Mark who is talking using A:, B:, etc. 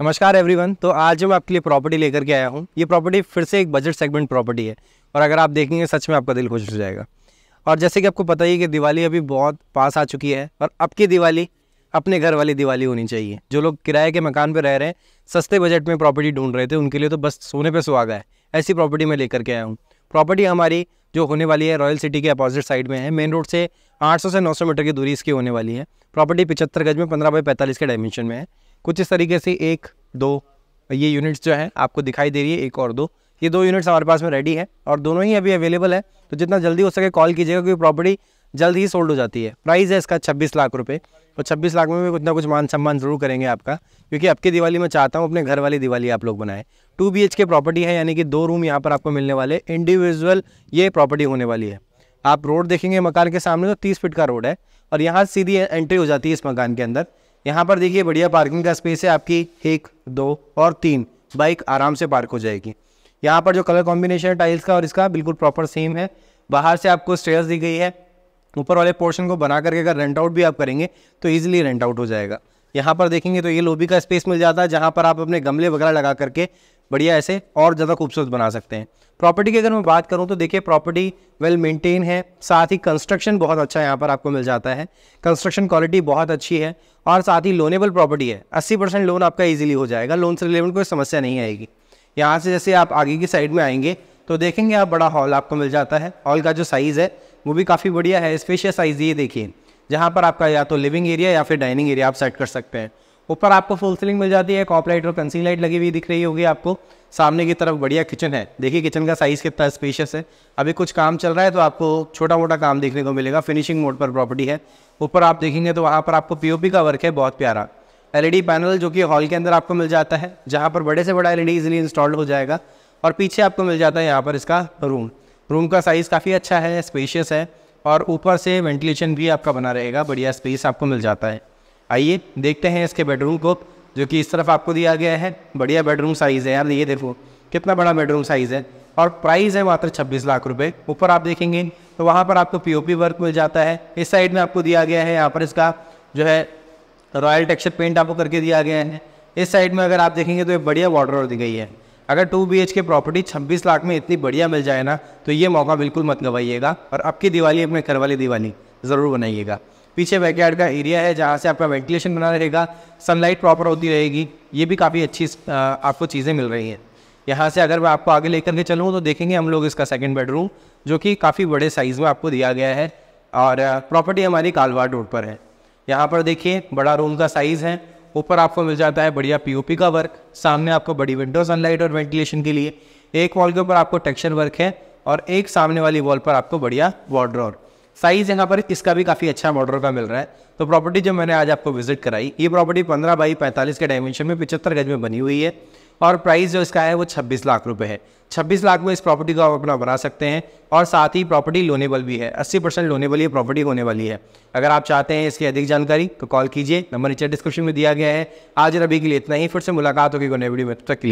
A: नमस्कार एवरीवन तो आज मैं आपके लिए प्रॉपर्टी लेकर के आया हूँ ये प्रॉपर्टी फिर से एक बजट सेगमेंट प्रॉपर्टी है और अगर आप देखेंगे सच में आपका दिल खुश हो जाएगा और जैसे कि आपको पता ही है कि दिवाली अभी बहुत पास आ चुकी है और अब की दिवाली अपने घर वाली दिवाली होनी चाहिए जो लोग किराए के मकान पर रह रहे हैं सस्ते बजट में प्रॉपर्टी ढूंढ रहे थे उनके लिए तो बस सोने पर सुहागा है ऐसी प्रॉपर्टी मैं लेकर के आया हूँ प्रॉपर्टी हमारी जो होने वाली है रॉयल सिटी के अपोजिट साइड में है मेन रोड से 800 से 900 मीटर की दूरी इसकी होने वाली है प्रॉपर्टी पिछहत्तर गज में पंद्रह बाई पैंतालीस के डायमेंशन में है कुछ इस तरीके से एक दो ये यूनिट्स जो हैं आपको दिखाई दे रही है एक और दो ये दो यूनिट्स हमारे पास में रेडी है और दोनों ही अभी अवेलेबल है तो जितना जल्दी हो सके कॉल कीजिएगा क्योंकि प्रॉपर्टी जल्द ही सोल्ड हो जाती है प्राइस है इसका छब्बीस लाख रुपये और छब्बीस लाख में भी कुछ ना कुछ मान सम्मान ज़रूर करेंगे आपका क्योंकि आपकी दिवाली में चाहता हूँ अपने घर वाली दिवाली आप लोग बनाए टू बी के प्रॉपर्टी है यानी कि दो रूम यहाँ पर आपको मिलने वाले इंडिविजुअल ये प्रॉपर्टी होने वाली है आप रोड देखेंगे मकान के सामने तो तीस फिट का रोड है और यहाँ सीधी एंट्री हो जाती है इस मकान के अंदर यहाँ पर देखिए बढ़िया पार्किंग का स्पेस है आपकी एक दो और तीन बाइक आराम से पार्क हो जाएगी यहाँ पर जो कलर कॉम्बिनेशन है टाइल्स का और इसका बिल्कुल प्रॉपर सेम है बाहर से आपको स्टेयर्स दी गई है ऊपर वाले पोर्शन को बना करके अगर रेंट आउट भी आप करेंगे तो ईजिली रेंट आउट हो जाएगा यहाँ पर देखेंगे तो ये लोबी का स्पेस मिल जाता है जहाँ पर आप अपने गमले वगैरह लगा करके बढ़िया ऐसे और ज़्यादा खूबसूरत बना सकते हैं प्रॉपर्टी की अगर मैं बात करूँ तो देखिए प्रॉपर्टी वेल मेंटेन है साथ ही कंस्ट्रक्शन बहुत अच्छा यहाँ पर आपको मिल जाता है कंस्ट्रक्शन क्वालिटी बहुत अच्छी है और साथ ही लोनेबल प्रॉपर्टी है अस्सी परसेंट लोन आपका ईजिली हो जाएगा लोन से रिलेटेड कोई समस्या नहीं आएगी यहाँ से जैसे आप आगे की साइड में आएंगे तो देखेंगे आप बड़ा हॉल आपको मिल जाता है हॉल का जो साइज़ है वो भी काफ़ी बढ़िया है स्पेशियस साइज़ ये देखिए जहाँ पर आपका या तो लिविंग एरिया या फिर डाइनिंग एरिया आप सेट कर सकते हैं ऊपर आपको फुल सीलिंग मिल जाती है कॉप लाइट और पेंसिल लाइट लगी हुई दिख रही होगी आपको सामने की तरफ बढ़िया किचन है देखिए किचन का साइज़ कितना स्पेशियस है अभी कुछ काम चल रहा है तो आपको छोटा मोटा काम देखने को मिलेगा फिनिशिंग मोड पर प्रॉपर्टी है ऊपर आप देखेंगे तो वहाँ पर आपको पीओपी का वर्क है बहुत प्यारा एलईडी पैनल e जो कि हॉल के अंदर आपको मिल जाता है जहाँ पर बड़े से बड़ा एल इजीली इंस्टॉल्ड हो जाएगा और पीछे आपको मिल जाता है यहाँ पर इसका रूम रूम का साइज़ काफ़ी अच्छा है स्पेशियस है और ऊपर से वेंटिलेशन भी आपका बना रहेगा बढ़िया स्पेस आपको मिल जाता है आइए देखते हैं इसके बेडरूम को जो कि इस तरफ आपको दिया गया है बढ़िया बेडरूम साइज़ है यार ये देखो कितना बड़ा बेडरूम साइज़ है और प्राइस है मात्र 26 लाख रुपए ऊपर आप देखेंगे तो वहाँ पर आपको पीओपी वर्क मिल जाता है इस साइड में आपको दिया गया है यहाँ पर इसका जो है रॉयल टेक्सचर पेंट आपको करके दिया गया है इस साइड में अगर आप देखेंगे तो एक बढ़िया वाटर दी गई है अगर टू बी के प्रॉपर्टी छब्बीस लाख में इतनी बढ़िया मिल जाए ना तो ये मौका बिल्कुल मत गवाइएगा और आपकी दिवाली अपने घर वाली दिवाली ज़रूर बनाइएगा पीछे बैकयार्ड का एरिया है जहाँ से आपका वेंटिलेशन बना रहेगा सनलाइट प्रॉपर होती रहेगी ये भी काफ़ी अच्छी आपको चीज़ें मिल रही हैं यहाँ से अगर मैं आपको आगे लेकर के चलूँ तो देखेंगे हम लोग इसका सेकेंड बेडरूम जो कि काफ़ी बड़े साइज़ में आपको दिया गया है और प्रॉपर्टी हमारी कालवाड़ रोड पर है यहाँ पर देखिए बड़ा रूम का साइज़ है ऊपर आपको मिल जाता है बढ़िया पीओपी का वर्क सामने आपको बड़ी विंडो सनलाइट और वेंटिलेशन के लिए एक वॉल के ऊपर आपको टेक्सचर वर्क है और एक सामने वाली वॉल पर आपको बढ़िया वॉड्रॉर साइज़ यहाँ पर इसका भी काफ़ी अच्छा बॉर्डर का मिल रहा है तो प्रॉपर्टी जो मैंने आज आपको विजिट कराई ये प्रॉपर्टी पंद्रह बाई पैंतालीस के डायमेंशन में पिछहत्तर गज में बनी हुई है और प्राइस जो इसका है वो छब्बीस लाख रुपये है छब्बीस लाख में इस प्रॉपर्टी को आप अपना बना सकते हैं और साथ ही प्रॉपर्टी लोनेबल भी है अस्सी परसेंट लोनेबल ये प्रॉपर्टी होने वाली है अगर आप चाहते हैं इसकी अधिक जानकारी तो कॉल कीजिए नंबर नीचे डिस्क्रिप्शन में दिया गया है आज रबी के लिए इतना ही फिर से मुलाकात होगी गोनेबड़ी में तब तक